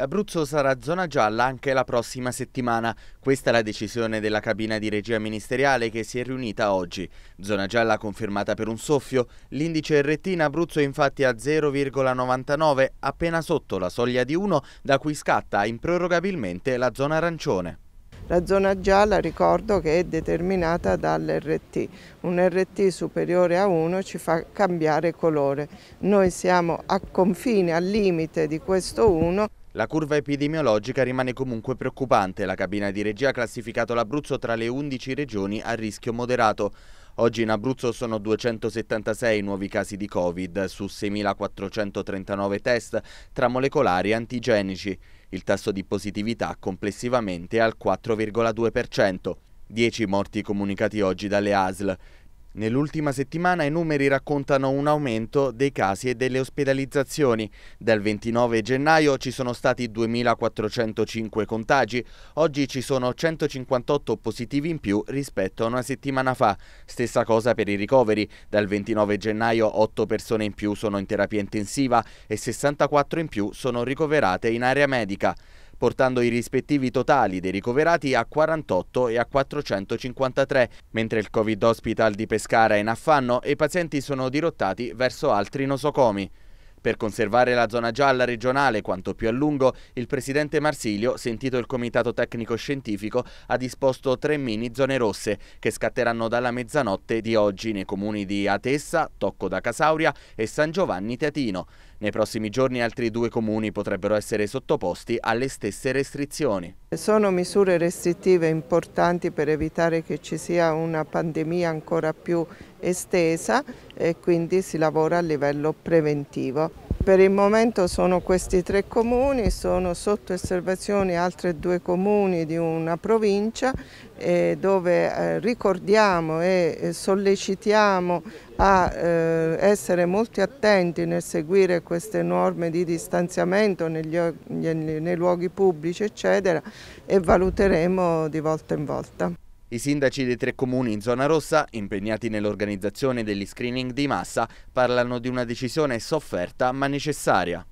L'Abruzzo sarà zona gialla anche la prossima settimana. Questa è la decisione della cabina di regia ministeriale che si è riunita oggi. Zona gialla confermata per un soffio. L'indice RT in Abruzzo è infatti a 0,99, appena sotto la soglia di 1, da cui scatta improrogabilmente la zona arancione. La zona gialla ricordo che è determinata dall'RT. Un RT superiore a 1 ci fa cambiare colore. Noi siamo a confine, al limite di questo 1. La curva epidemiologica rimane comunque preoccupante. La cabina di regia ha classificato l'Abruzzo tra le 11 regioni a rischio moderato. Oggi in Abruzzo sono 276 nuovi casi di Covid su 6.439 test tra molecolari e antigenici. Il tasso di positività complessivamente è al 4,2%. 10 morti comunicati oggi dalle ASL. Nell'ultima settimana i numeri raccontano un aumento dei casi e delle ospedalizzazioni. Dal 29 gennaio ci sono stati 2.405 contagi, oggi ci sono 158 positivi in più rispetto a una settimana fa. Stessa cosa per i ricoveri, dal 29 gennaio 8 persone in più sono in terapia intensiva e 64 in più sono ricoverate in area medica portando i rispettivi totali dei ricoverati a 48 e a 453, mentre il Covid Hospital di Pescara è in affanno e i pazienti sono dirottati verso altri nosocomi. Per conservare la zona gialla regionale quanto più a lungo, il presidente Marsilio, sentito il comitato tecnico scientifico, ha disposto tre mini zone rosse che scatteranno dalla mezzanotte di oggi nei comuni di Atessa, Tocco da Casauria e San Giovanni Teatino. Nei prossimi giorni altri due comuni potrebbero essere sottoposti alle stesse restrizioni. Sono misure restrittive importanti per evitare che ci sia una pandemia ancora più estesa e quindi si lavora a livello preventivo. Per il momento sono questi tre comuni, sono sotto osservazione altri due comuni di una provincia eh, dove eh, ricordiamo e eh, sollecitiamo a eh, essere molto attenti nel seguire queste norme di distanziamento negli, nei luoghi pubblici eccetera e valuteremo di volta in volta. I sindaci dei tre comuni in zona rossa, impegnati nell'organizzazione degli screening di massa, parlano di una decisione sofferta ma necessaria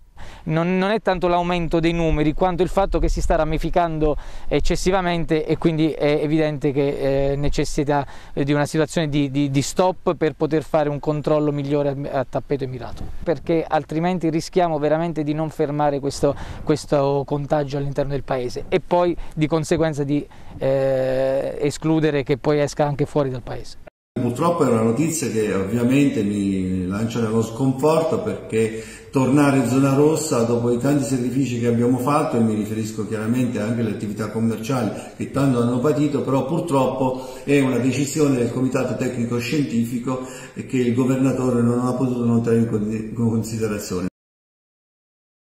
non, non è tanto l'aumento dei numeri quanto il fatto che si sta ramificando eccessivamente e quindi è evidente che eh, necessita eh, di una situazione di, di, di stop per poter fare un controllo migliore a tappeto e mirato, perché altrimenti rischiamo veramente di non fermare questo, questo contagio all'interno del paese e poi di conseguenza di eh, escludere che poi esca anche fuori dal paese. Purtroppo è una notizia che ovviamente mi lancia nello sconforto perché tornare in zona rossa dopo i tanti sacrifici che abbiamo fatto e mi riferisco chiaramente anche alle attività commerciali che tanto hanno patito, però purtroppo è una decisione del Comitato Tecnico Scientifico che il Governatore non ha potuto non tenere in considerazione.